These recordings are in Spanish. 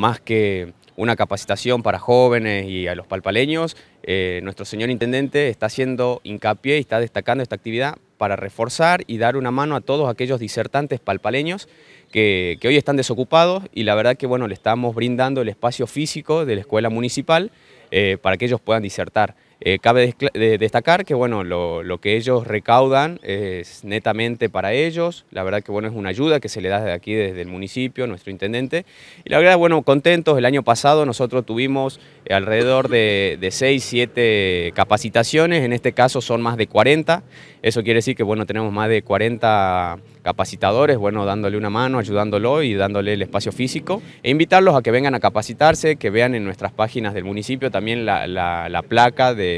más que una capacitación para jóvenes y a los palpaleños, eh, nuestro señor intendente está haciendo hincapié y está destacando esta actividad para reforzar y dar una mano a todos aquellos disertantes palpaleños que, hoy están desocupados y la verdad que bueno, le estamos brindando el espacio físico de la escuela municipal eh, para que ellos puedan disertar. Eh, cabe destacar que bueno, lo, que ellos recaudan es netamente para ellos, la verdad que bueno, es una ayuda que se le da desde aquí, desde el municipio, nuestro intendente, y la verdad, bueno, contentos, el año pasado nosotros tuvimos alrededor de, de 6, 7 capacitaciones, en este caso son más de 40, eso quiere decir que bueno, tenemos más de 40 capacitadores, bueno, dándole una mano, ayudándolo y dándole el espacio físico, e invitarlos a que vengan a capacitarse, que vean en nuestras páginas del municipio también la placa de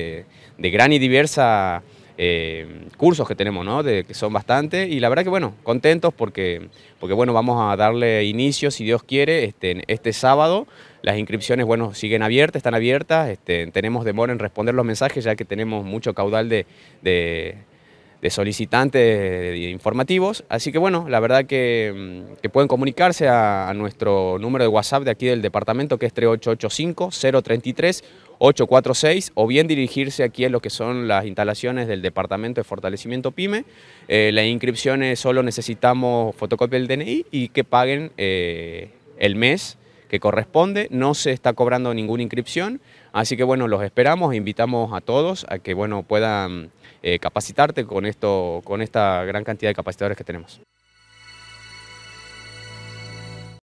de, gran y diversa eh, cursos que tenemos, ¿no? De, que son bastante y la verdad que bueno, contentos porque, porque bueno, vamos a darle inicio, si Dios quiere, este, este sábado. Las inscripciones, bueno, siguen abiertas, están abiertas. Este, tenemos demora en responder los mensajes ya que tenemos mucho caudal de de solicitantes informativos. Así que bueno, la verdad que, mm, pueden comunicarse a, nuestro número de WhatsApp de aquí del departamento que es 3885-033-846 o bien dirigirse aquí a lo que son las instalaciones del Departamento de Fortalecimiento PYME. Eh, las inscripciones solo necesitamos fotocopia del DNI y que paguen eh, el mes que corresponde, no se está cobrando ninguna inscripción, así que bueno, los esperamos, e invitamos a todos a que bueno, puedan eh, capacitarte con, esto, con esta gran cantidad de capacitadores que tenemos.